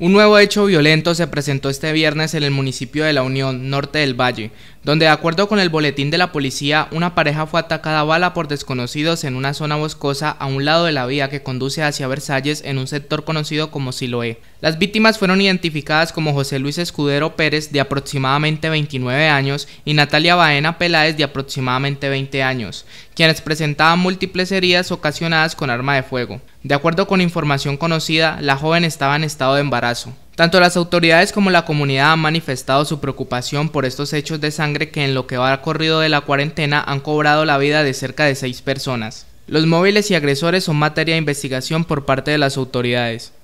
Un nuevo hecho violento se presentó este viernes en el municipio de La Unión, norte del Valle, donde de acuerdo con el boletín de la policía, una pareja fue atacada a bala por desconocidos en una zona boscosa a un lado de la vía que conduce hacia Versalles en un sector conocido como Siloé. Las víctimas fueron identificadas como José Luis Escudero Pérez, de aproximadamente 29 años, y Natalia Baena Peláez, de aproximadamente 20 años, quienes presentaban múltiples heridas ocasionadas con arma de fuego. De acuerdo con información conocida, la joven estaba en estado de embarazo. Tanto las autoridades como la comunidad han manifestado su preocupación por estos hechos de sangre que en lo que va corrido de la cuarentena han cobrado la vida de cerca de seis personas. Los móviles y agresores son materia de investigación por parte de las autoridades.